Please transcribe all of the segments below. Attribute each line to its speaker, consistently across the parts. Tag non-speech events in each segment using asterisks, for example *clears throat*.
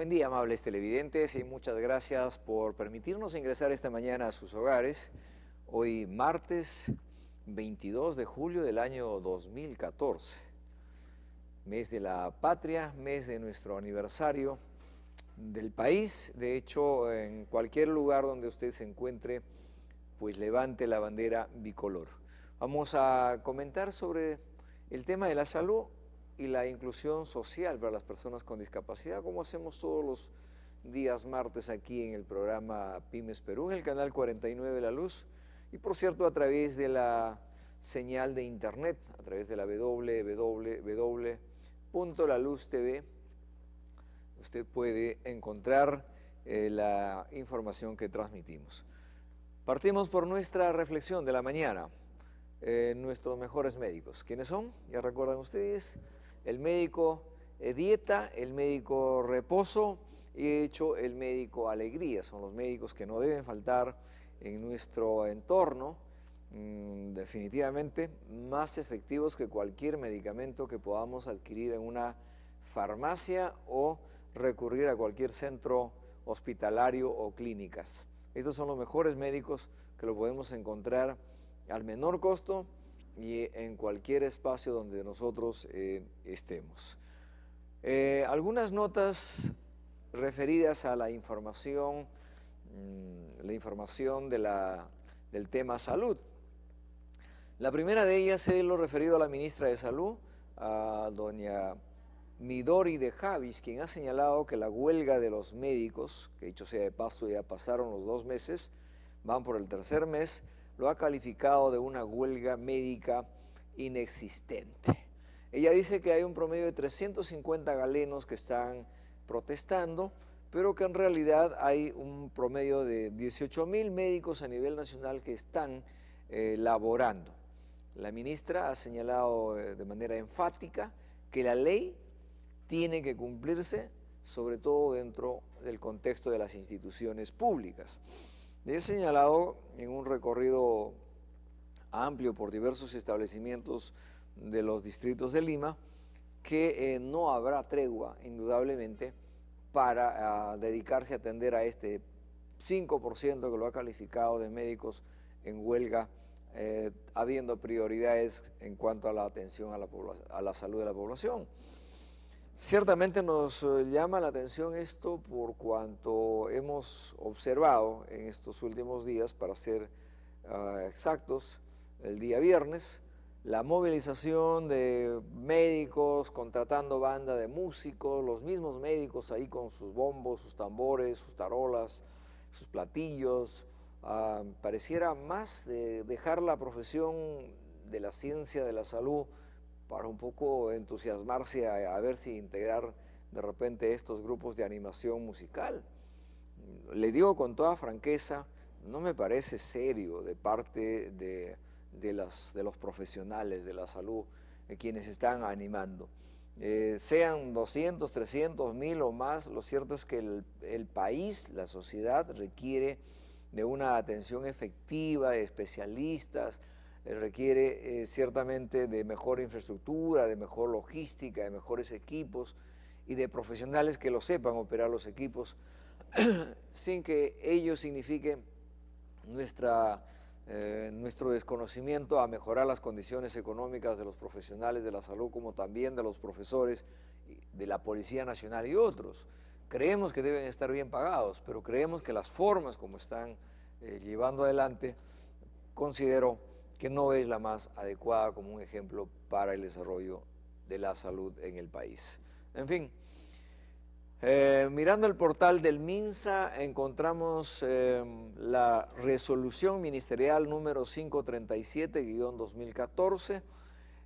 Speaker 1: Buen día, amables televidentes, y muchas gracias por permitirnos ingresar esta mañana a sus hogares. Hoy martes 22 de julio del año 2014, mes de la patria, mes de nuestro aniversario del país. De hecho, en cualquier lugar donde usted se encuentre, pues levante la bandera bicolor. Vamos a comentar sobre el tema de la salud y la inclusión social para las personas con discapacidad, como hacemos todos los días martes aquí en el programa Pymes Perú, en el canal 49 de La Luz, y por cierto a través de la señal de internet, a través de la www.laluztv, usted puede encontrar eh, la información que transmitimos. Partimos por nuestra reflexión de la mañana. Eh, nuestros mejores médicos. ¿Quiénes son? Ya recuerdan ustedes, el médico eh, dieta, el médico reposo y de hecho el médico alegría. Son los médicos que no deben faltar en nuestro entorno, mm, definitivamente más efectivos que cualquier medicamento que podamos adquirir en una farmacia o recurrir a cualquier centro hospitalario o clínicas. Estos son los mejores médicos que lo podemos encontrar al menor costo y en cualquier espacio donde nosotros eh, estemos. Eh, algunas notas referidas a la información, mm, la información del tema salud. La primera de ellas es lo referido a la ministra de Salud, a doña Midori de Javis, quien ha señalado que la huelga de los médicos, que dicho sea de paso ya pasaron los dos meses, van por el tercer mes, lo ha calificado de una huelga médica inexistente. Ella dice que hay un promedio de 350 galenos que están protestando, pero que en realidad hay un promedio de 18 mil médicos a nivel nacional que están eh, laborando. La ministra ha señalado eh, de manera enfática que la ley tiene que cumplirse, sobre todo dentro del contexto de las instituciones públicas. He señalado en un recorrido amplio por diversos establecimientos de los distritos de Lima que eh, no habrá tregua, indudablemente, para ah, dedicarse a atender a este 5% que lo ha calificado de médicos en huelga, eh, habiendo prioridades en cuanto a la atención a la salud de la población. Ciertamente nos eh, llama la atención esto por cuanto hemos observado en estos últimos días, para ser ah, exactos, el día viernes, la movilización de médicos contratando banda de músicos, los mismos médicos ahí con sus bombos, sus tambores, sus tarolas, sus platillos. Ah, pareciera más de dejar la profesión de la ciencia de la salud para un poco entusiasmarse a, ver si integrar de repente estos grupos de animación musical. Le digo con toda franqueza, no me parece serio de parte de, los profesionales de la salud eh, quienes están animando. Eh, sean 200, 300, 1000 o más, lo cierto es que el, el, país, la sociedad requiere de una atención efectiva, de especialistas, eh, requiere eh, ciertamente de mejor infraestructura, de mejor logística, de mejores equipos y de profesionales que lo sepan operar los equipos, *clears throat* sin que ello signifique nuestra, eh, nuestro desconocimiento a mejorar las condiciones económicas de los profesionales de la salud, como también de los profesores de la Policía Nacional y otros. Creemos que deben estar bien pagados, pero creemos que las formas como están llevando adelante, considero, que no es la más adecuada como un ejemplo para el desarrollo de la salud en el país. En fin, eh, mirando el portal del MINSA encontramos eh, la resolución ministerial número 537-2014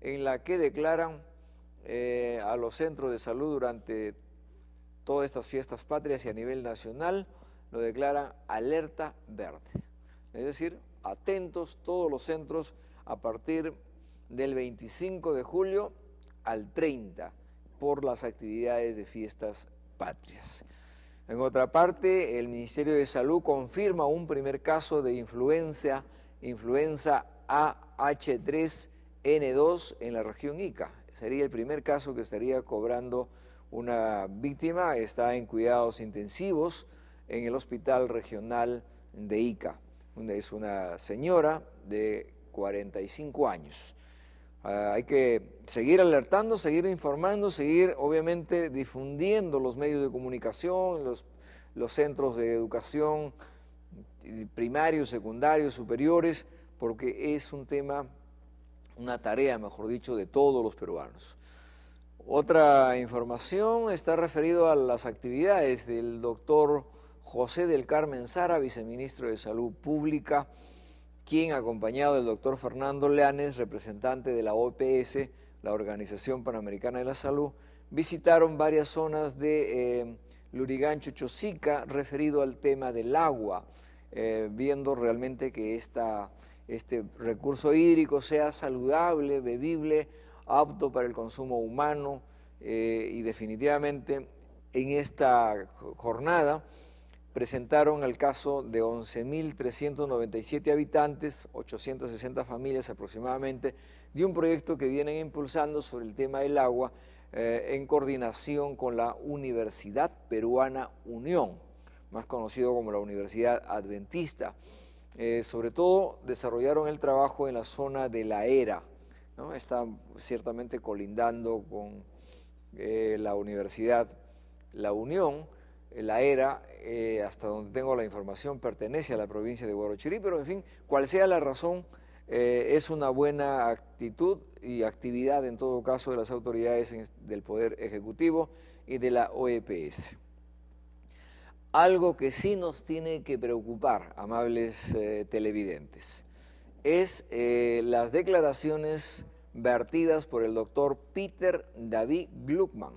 Speaker 1: en la que declaran eh, a los centros de salud durante todas estas fiestas patrias y a nivel nacional, lo declaran alerta verde. Es decir, atentos todos los centros a partir del 25 de julio al 30 por las actividades de fiestas patrias. En otra parte, el Ministerio de Salud confirma un primer caso de influenza, influenza AH3N2 en la región Ica. Sería el primer caso que estaría cobrando una víctima. Está en cuidados intensivos en el Hospital Regional de Ica es una señora de 45 años. Ah, hay que seguir alertando, seguir informando, seguir obviamente difundiendo los medios de comunicación, los, centros de educación primarios, secundarios, superiores, porque es un tema, una tarea, mejor dicho, de todos los peruanos. Otra información está referido a las actividades del doctor José del Carmen Sara, viceministro de Salud Pública, quien acompañado del doctor Fernando Leanes, representante de la OPS, la Organización Panamericana de la Salud, visitaron varias zonas de eh, Lurigancho Chosica referido al tema del agua, eh, viendo realmente que este recurso hídrico sea saludable, bebible, apto para el consumo humano eh, y definitivamente en esta jornada presentaron el caso de 11.397 habitantes, 860 familias aproximadamente, de un proyecto que vienen impulsando sobre el tema del agua eh, en coordinación con la Universidad Peruana Unión, más conocido como la Universidad Adventista. Eh, sobre todo desarrollaron el trabajo en la zona de la era, ¿no? está ciertamente colindando con eh, la Universidad La Unión, la era, eh, hasta donde tengo la información, pertenece a la provincia de Guarochirí, pero en fin, cual sea la razón, eh, es una buena actitud y actividad en todo caso de las autoridades del Poder Ejecutivo y de la OEPS. Algo que sí nos tiene que preocupar, amables eh, televidentes, es las declaraciones vertidas por el doctor Peter David Gluckman,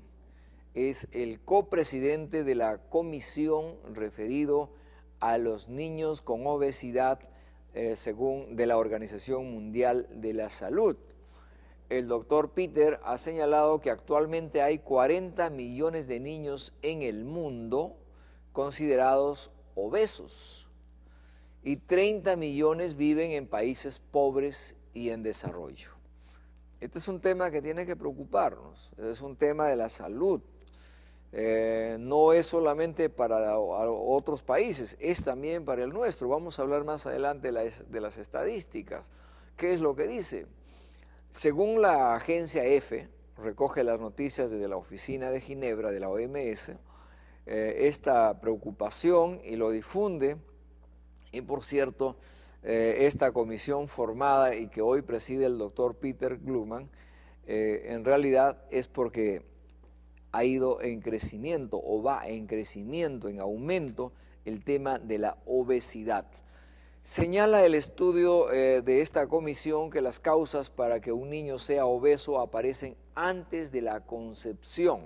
Speaker 1: es el copresidente de la comisión referido a los niños con obesidad eh, según de la Organización Mundial de la Salud. El doctor Peter ha señalado que actualmente hay 40 millones de niños en el mundo considerados obesos y 30 millones viven en países pobres y en desarrollo. Este es un tema que tiene que preocuparnos, es un tema de la salud, eh, no es solamente para otros países, es también para el nuestro. Vamos a hablar más adelante de las, estadísticas. ¿Qué es lo que dice? Según la agencia EFE, recoge las noticias desde la oficina de Ginebra de la OMS, eh, esta preocupación y lo difunde. Y por cierto, eh, esta comisión formada y que hoy preside el doctor Peter Gluman, en realidad es porque ha ido en crecimiento o va en crecimiento, en aumento, el tema de la obesidad. Señala el estudio eh, de esta comisión que las causas para que un niño sea obeso aparecen antes de la concepción,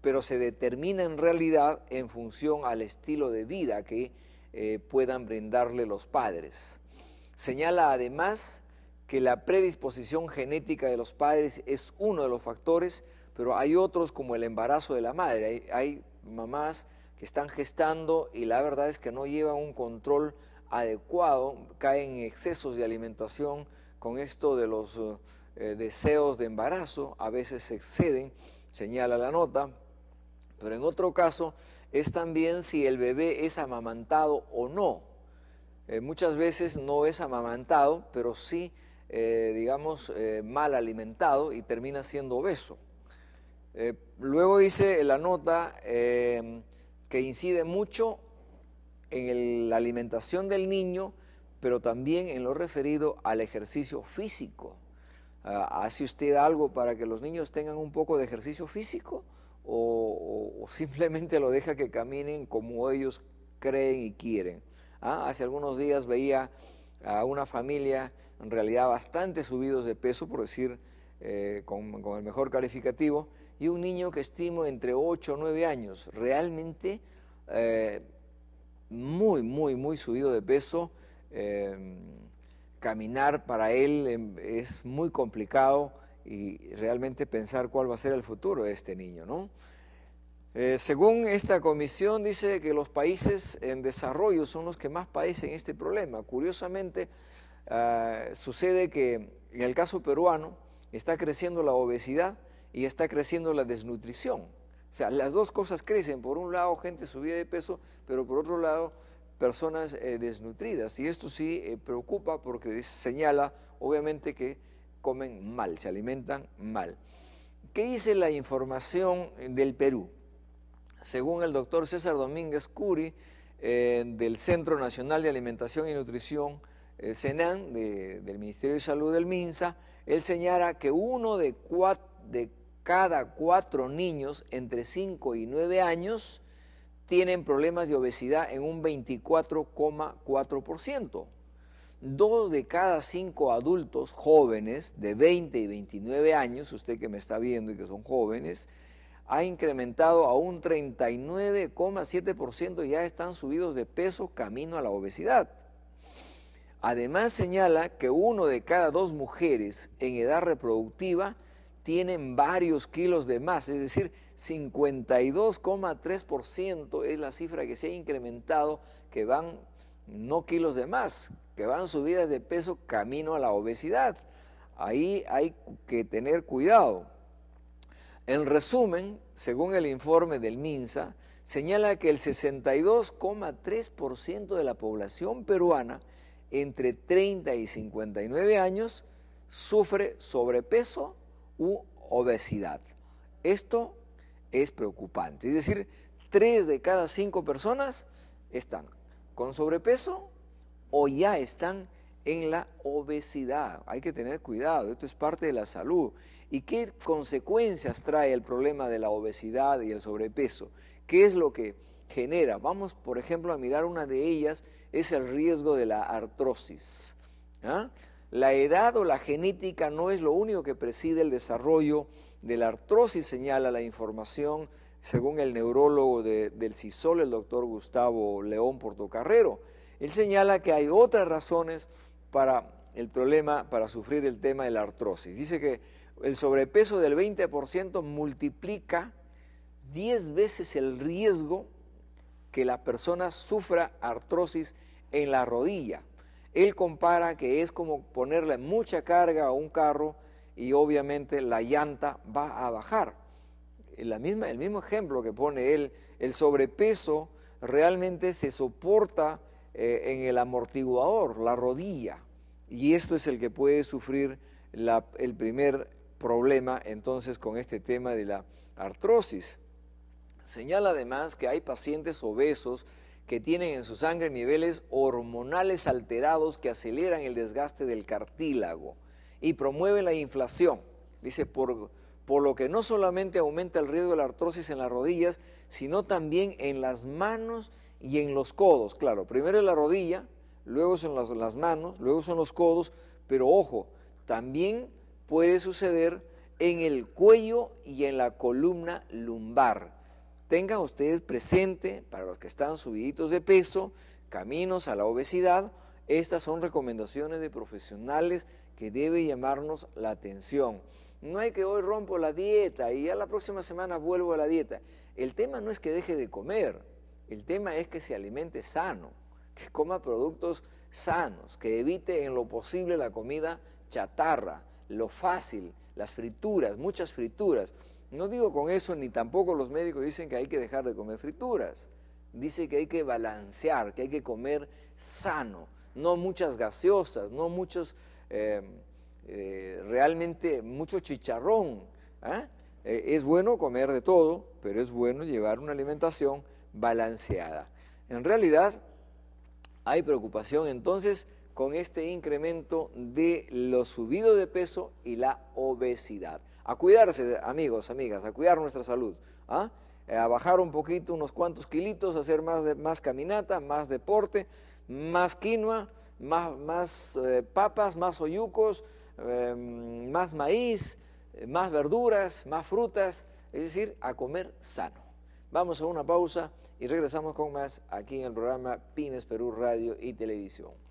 Speaker 1: pero se determina en realidad en función al estilo de vida que eh, puedan brindarle los padres. Señala además que la predisposición genética de los padres es uno de los factores pero hay otros como el embarazo de la madre. Hay, mamás que están gestando y la verdad es que no llevan un control adecuado, caen en excesos de alimentación con esto de los eh, eh, deseos de embarazo, a veces exceden, señala la nota, pero en otro caso es también si el bebé es amamantado o no. Eh, muchas veces no es amamantado, pero sí, digamos, mal alimentado y termina siendo obeso. Eh, luego dice la nota eh, que incide mucho en la alimentación del niño, pero también en lo referido al ejercicio físico. Ah, ¿Hace usted algo para que los niños tengan un poco de ejercicio físico o, simplemente lo deja que caminen como ellos creen y quieren? Ah, hace algunos días veía a una familia en realidad bastante subidos de peso, por decir eh, con el mejor calificativo, y un niño que estimo entre 8 o 9 años, realmente eh, muy, muy, muy subido de peso. Em, caminar para él em, es muy complicado y realmente pensar cuál va a ser el futuro de este niño, ¿no? Eh, según esta comisión, dice que los países en desarrollo son los que más padecen este problema. Curiosamente, ah, sucede que en el caso peruano está creciendo la obesidad y está creciendo la desnutrición. O sea, las dos cosas crecen. Por un lado, gente subida de peso, pero por otro lado, personas eh, desnutridas. Y esto sí eh, preocupa porque señala, obviamente, que comen mal, se alimentan mal. ¿Qué dice la información eh, del Perú? Según el doctor César Domínguez Curi, del Centro Nacional de Alimentación y Nutrición, CENAN, del Ministerio de Salud del MINSA, él señala que uno de, cuatro, cada cuatro niños entre 5 y 9 años tienen problemas de obesidad en un 24,4%. Dos de cada cinco adultos jóvenes de 20 y 29 años, usted que me está viendo y que son jóvenes, ha incrementado a un 39,7% y ya están subidos de peso camino a la obesidad. Además señala que uno de cada dos mujeres en edad reproductiva tienen varios kilos de más, es decir, 52,3% es la cifra que se ha incrementado, que van no kilos de más, que van subidas de peso camino a la obesidad. Ahí hay que tener cuidado. En resumen, según el informe del MINSA, señala que el 62,3% de la población peruana entre 30 y 59 años sufre sobrepeso u obesidad. Esto es preocupante. Es decir, tres de cada cinco personas están con sobrepeso o ya están en la obesidad. Hay que tener cuidado, esto es parte de la salud. ¿Y qué consecuencias trae el problema de la obesidad y el sobrepeso? ¿Qué es lo que genera? Vamos, por ejemplo, a mirar una de ellas, es el riesgo de la artrosis. ¿Ah? La edad o la genética no es lo único que preside el desarrollo de la artrosis, señala la información según el neurólogo del CISOL, el doctor Gustavo León Portocarrero. Él señala que hay otras razones para el problema, para sufrir el tema de la artrosis. Dice que el sobrepeso del 20% multiplica 10 veces el riesgo que la persona sufra artrosis en la rodilla. Él compara que es como ponerle mucha carga a un carro y obviamente la llanta va a bajar. La misma, el mismo ejemplo que pone él, el sobrepeso realmente se soporta eh, en el amortiguador, la rodilla, y esto es el que puede sufrir el primer problema entonces con este tema de la artrosis. Señala además que hay pacientes obesos que tienen en su sangre niveles hormonales alterados que aceleran el desgaste del cartílago y promueven la inflación. Dice, por, por lo que no solamente aumenta el riesgo de la artrosis en las rodillas, sino también en las manos y en los codos. Claro, primero en la rodilla, luego son las manos, luego son los codos, pero ojo, también puede suceder en el cuello y en la columna lumbar. Tengan ustedes presente, para los que están subiditos de peso, caminos a la obesidad, estas son recomendaciones de profesionales que debe llamarnos la atención. No hay que hoy rompo la dieta y ya la próxima semana vuelvo a la dieta. El tema no es que deje de comer, el tema es que se alimente sano, que coma productos sanos, que evite en lo posible la comida chatarra, lo fácil, las frituras, muchas frituras. No digo con eso ni tampoco los médicos dicen que hay que dejar de comer frituras. Dice que hay que balancear, que hay que comer sano, no muchas gaseosas, no muchos, em, eh, realmente mucho chicharrón. ¿ah? Eh, es bueno comer de todo, pero es bueno llevar una alimentación balanceada. En realidad, hay preocupación entonces con este incremento de los subidos de peso y la obesidad. A cuidarse, amigos, amigas, a cuidar nuestra salud. ¿ah? A bajar un poquito, unos cuantos kilitos, hacer más, más caminata, más deporte, más quinoa, más, eh, papas, más hoyucos, em, más maíz, eh, más verduras, más frutas, es decir, a comer sano. Vamos a una pausa y regresamos con más aquí en el programa Pines Perú Radio y Televisión.